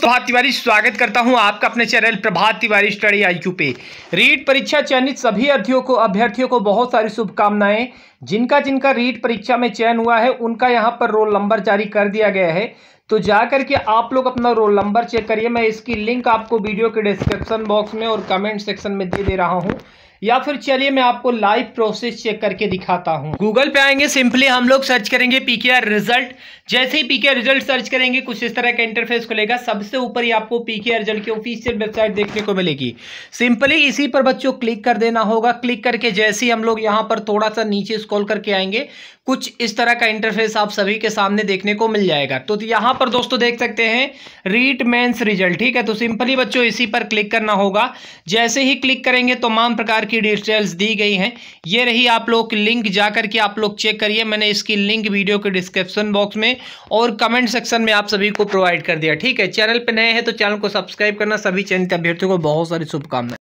प्रभात तिवारी स्वागत करता हूं आपका अपने channel Prabhat Tiwari study IQ पे रीट परीक्षा चयनित सभी अर्थियों को अभ्यर्थियों को बहुत सारी शुभकामनाएं जिनका जिनका रीट परीक्षा में चयन हुआ है उनका यहां पर रोल नंबर जारी कर दिया गया है तो जा करके आप लोग अपना रोल नंबर चेक करिए मैं इसकी लिंक आपको वीडियो के डिस्क्रिप्शन बॉक्स में और कमेंट सेक्शन में दे दे रहा हूँ या फिर चलिए मैं आपको लाइव प्रोसेस चेक करके दिखाता हूँ गूगल पे आएंगे सिंपली हम लोग सर्च करेंगे पीकेआर रिजल्ट जैसे ही पीकेआर रिजल्ट सर्च करेंगे कुछ इस तरह का इंटरफेस खुलेगा सबसे ऊपर ही आपको पीकेआर रिजल्ट की ऑफिशियल वेबसाइट देखने को मिलेगी सिंपली इसी पर बच्चों क्लिक कर देना होगा क्लिक करके जैसे ही हम लोग यहाँ पर थोड़ा सा नीचे स्कॉल करके आएंगे कुछ इस तरह का इंटरफेस आप सभी के सामने देखने को मिल जाएगा तो यहाँ पर दोस्तों देख सकते हैं रीट मेन्स रिजल्ट ठीक है तो सिंपली बच्चों इसी पर क्लिक करना होगा जैसे ही क्लिक करेंगे तमाम प्रकार की डिटेल्स दी गई हैं ये रही आप लोग लिंक जा करके आप लोग चेक करिए मैंने इसकी लिंक वीडियो के डिस्क्रिप्शन बॉक्स में और कमेंट सेक्शन में आप सभी को प्रोवाइड कर दिया ठीक है चैनल पर नए हैं तो चैनल को सब्सक्राइब करना सभी चयनित अभ्यर्थियों को बहुत सारी शुभकामनाएं